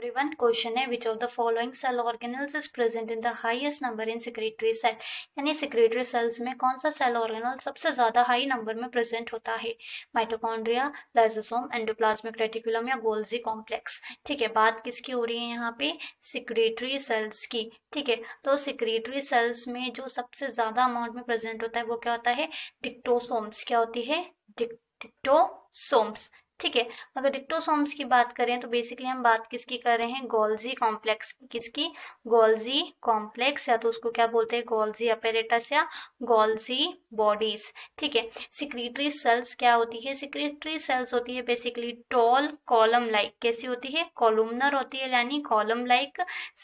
Everyone, question है which of the following cell organelles is present in the highest number in secretory cell यानी secretory cells में कौन सा cell organelle सबसे ज्यादा हाई नंबर में प्रेजेंट होता है माइटोकॉन्ड्रिया लाइजोसोम एंडोप्लाज्मिक रेटिकुलम या गोल्जी कॉम्प्लेक्स ठीक है बात किसकी हो रही है यहाँ पे सिक्रेटरी सेल्स की ठीक है तो सिक्रेटरी सेल्स में जो सबसे ज्यादा अमाउंट में प्रेजेंट होता है वो क्या होता है डिक्टोसोम्स क्या होती है डिक्टोसोम्स ठीक है अगर डिक्टोसोम्स की बात करें तो बेसिकली हम बात किसकी कर रहे हैं गोल्जी कॉम्प्लेक्स किसकी गोल्जी कॉम्प्लेक्स या तो उसको क्या बोलते हैं गोल्जी अपेरेटस या गोल्जी बॉडीज ठीक है सिक्रेटरी सेल्स क्या होती है सिक्रेटरी सेल्स होती है बेसिकली टॉल कॉलम लाइक कैसी होती है कॉलुमनर होती है यानी कॉलम लाइक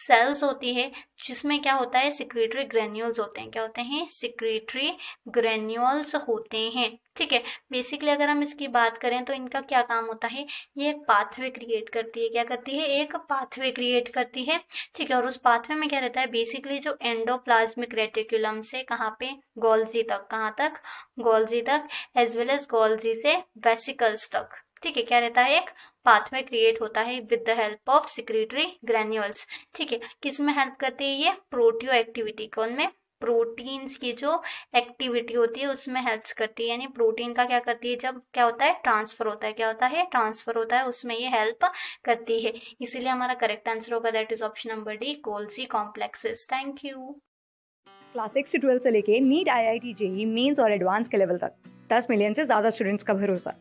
सेल्स होती है जिसमें क्या होता है सिक्रेटरी ग्रेन्यूल्स होते हैं क्या होते हैं सिक्रेटरी ग्रेन्यूल्स होते हैं ठीक है बेसिकली अगर हम इसकी बात करें तो इनका क्या का काम होता है ये एक पाथवे क्रिएट करती है क्या करती है एक पाथवे क्रिएट करती है ठीक है और उस पाथवे में क्या रहता है बेसिकली जो एंडोप्लाज्मिक रेटिकुलम से कहाँ पे गोल्जी तक कहाँ तक गोल्जी तक एज वेल एज गोल्जी से वेसिकल्स तक ठीक है क्या रहता है एक पाथवे क्रिएट होता है with the help of secretory granules ठीक है किसमें हेल्प करती है ये प्रोटियो एक्टिविटी कौन में प्रोटीन्स की जो एक्टिविटी होती है उसमें हेल्प्स करती है यानी प्रोटीन का क्या करती है जब क्या होता है ट्रांसफर होता है क्या होता है ट्रांसफर होता है उसमें ये हेल्प करती है इसीलिए हमारा करेक्ट आंसर होगा that is option number D Golgi complexes thank you class six से ट्वेल्थ से लेके NEET I I T JEE mains और एडवांस के लेवल तक दस मिलियन से ज़्यादा स्टूडेंट्स का भरोसा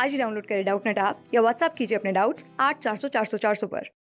आज ही डाउनलोड करें डाउट नेट आप या व्हाट्सअप कीजिए अपने डाउट्स आठ चार सौ चार सौ चार सौ पर